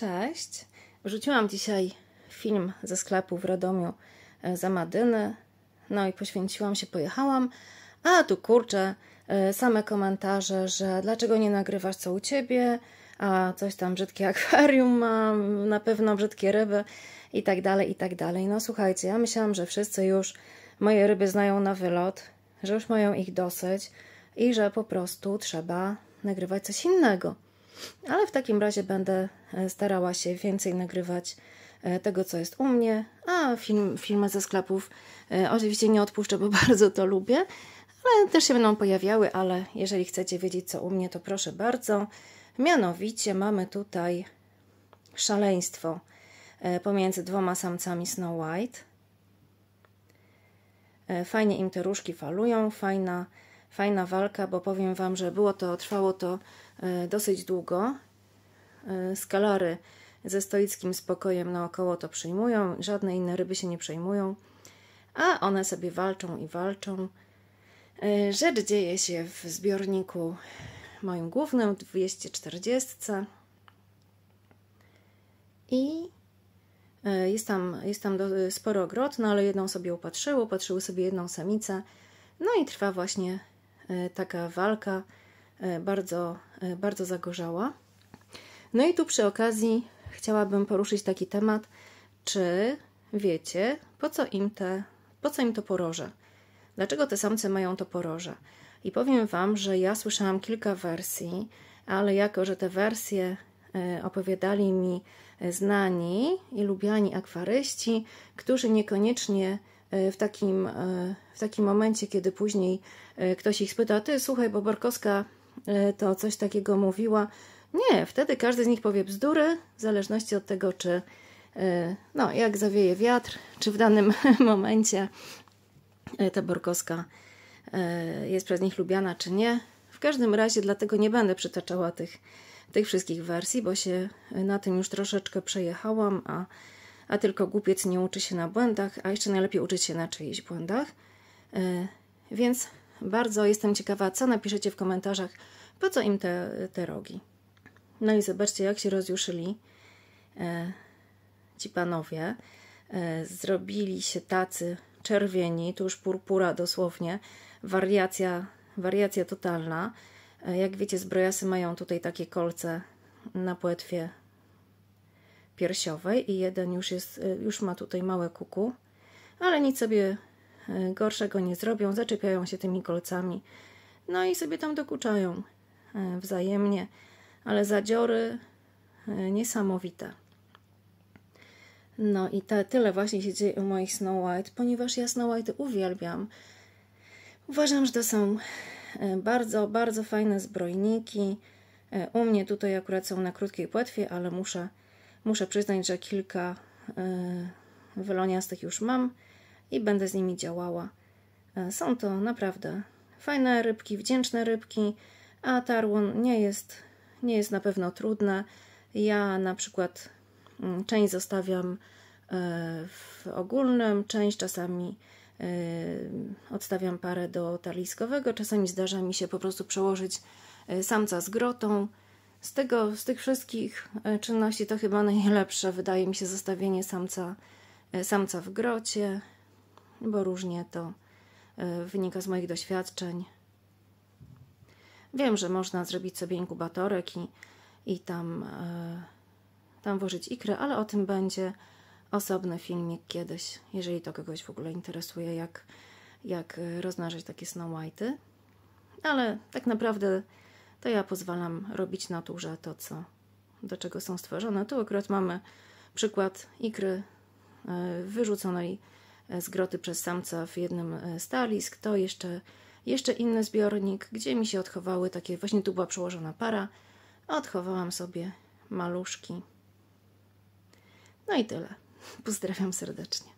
Cześć. Rzuciłam dzisiaj film ze sklepu w Radomiu e, za Madyny. No i poświęciłam się, pojechałam. A tu kurczę, e, same komentarze, że dlaczego nie nagrywasz co u ciebie, a coś tam brzydkie akwarium mam, na pewno brzydkie ryby i tak dalej, i tak dalej. No słuchajcie, ja myślałam, że wszyscy już moje ryby znają na wylot, że już mają ich dosyć i że po prostu trzeba nagrywać coś innego ale w takim razie będę e, starała się więcej nagrywać e, tego, co jest u mnie, a film, filmy ze sklepów e, oczywiście nie odpuszczę, bo bardzo to lubię, ale też się będą pojawiały, ale jeżeli chcecie wiedzieć, co u mnie, to proszę bardzo. Mianowicie mamy tutaj szaleństwo pomiędzy dwoma samcami Snow White. Fajnie im te różki falują, fajna fajna walka, bo powiem Wam, że było to, trwało to e, dosyć długo. E, Skalary ze stoickim spokojem naokoło to przyjmują, żadne inne ryby się nie przejmują, a one sobie walczą i walczą. E, rzecz dzieje się w zbiorniku moim głównym, 240. I jest tam, jest tam sporo no ale jedną sobie upatrzyły, upatrzyły sobie jedną samicę. No i trwa właśnie E, taka walka e, bardzo, e, bardzo zagorzała. No i tu przy okazji chciałabym poruszyć taki temat, czy wiecie, po co im, te, po co im to poroże? Dlaczego te samce mają to poroże? I powiem Wam, że ja słyszałam kilka wersji, ale jako, że te wersje opowiadali mi znani i lubiani akwaryści, którzy niekoniecznie E, w takim, e, w takim momencie, kiedy później e, ktoś ich spyta, ty słuchaj, bo Borkowska to coś takiego mówiła. Nie, wtedy każdy z nich powie bzdury, w zależności od tego, czy no, jak zawieje wiatr, czy w danym momencie ta Borkowska jest przez nich lubiana, czy nie. W każdym razie dlatego nie będę przytaczała tych, tych wszystkich wersji, bo się na tym już troszeczkę przejechałam, a a tylko głupiec nie uczy się na błędach, a jeszcze najlepiej uczyć się na czyichś błędach. E, więc bardzo jestem ciekawa, co napiszecie w komentarzach, po co im te, te rogi. No i zobaczcie, jak się rozjuszyli e, ci panowie. E, zrobili się tacy czerwieni, tu już purpura dosłownie, wariacja, wariacja totalna. Jak wiecie, zbrojasy mają tutaj takie kolce na płetwie piersiowej i jeden już, jest, y, już ma tutaj małe kuku, ale nic sobie y, gorszego nie zrobią, zaczepiają się tymi kolcami, no i sobie tam dokuczają y, wzajemnie, ale zadziory niesamowite. No i tyle właśnie się dzieje u moich Snow White, ponieważ ja Snow White uwielbiam. Uważam, że to są bardzo, bardzo fajne zbrojniki. U mnie tutaj akurat są na krótkiej płetwie, ale muszę Muszę przyznać, że kilka yy, już mam i będę z nimi działała. E, są to naprawdę fajne rybki, wdzięczne rybki, a tarłon nie jest, nie jest na pewno trudne. Ja na przykład mm, część zostawiam e, w ogólnym, część czasami odstawiam parę do taliskowego, czasami zdarza mi się po prostu przełożyć samca z grotą. Z, tego, z tych wszystkich e, czynności to chyba najlepsze wydaje mi się zostawienie samca, e, samca w grocie, bo różnie to e, wynika z moich doświadczeń. Wiem, że można zrobić sobie inkubatorek i, i tam, tam włożyć ikry, ale o tym będzie osobny filmik kiedyś, jeżeli to kogoś w ogóle interesuje, jak, jak rozmnażać takie Snow White'y. Ale tak naprawdę to ja pozwalam robić naturze to, co, do czego są stworzone. Tu akurat mamy przykład ikry e, wyrzuconej e, z groty przez samca w jednym z e, talisk. To jeszcze, jeszcze inny zbiornik, gdzie mi się odchowały takie, właśnie tu była przełożona para, odchowałam sobie maluszki. No i tyle. Pozdrawiam serdecznie.